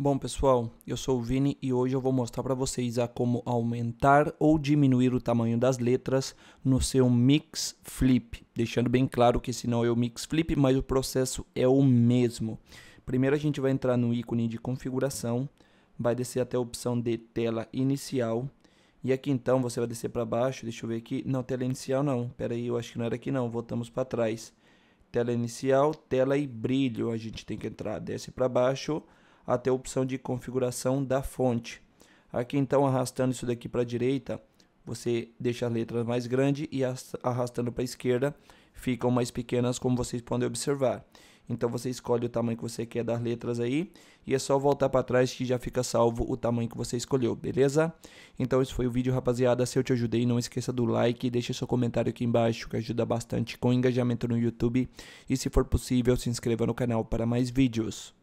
Bom pessoal, eu sou o Vini e hoje eu vou mostrar para vocês a como aumentar ou diminuir o tamanho das letras no seu mix flip, deixando bem claro que esse não é o mix flip, mas o processo é o mesmo. Primeiro a gente vai entrar no ícone de configuração, vai descer até a opção de tela inicial e aqui então você vai descer para baixo, deixa eu ver aqui, não tela inicial não, pera aí, eu acho que não era aqui não, voltamos para trás. Tela inicial, tela e brilho, a gente tem que entrar, desce para baixo até a opção de configuração da fonte. Aqui então, arrastando isso daqui para a direita, você deixa as letras mais grandes e arrastando para a esquerda, ficam mais pequenas como vocês podem observar. Então você escolhe o tamanho que você quer das letras aí e é só voltar para trás que já fica salvo o tamanho que você escolheu, beleza? Então esse foi o vídeo, rapaziada. Se eu te ajudei, não esqueça do like e deixa seu comentário aqui embaixo que ajuda bastante com engajamento no YouTube. E se for possível, se inscreva no canal para mais vídeos.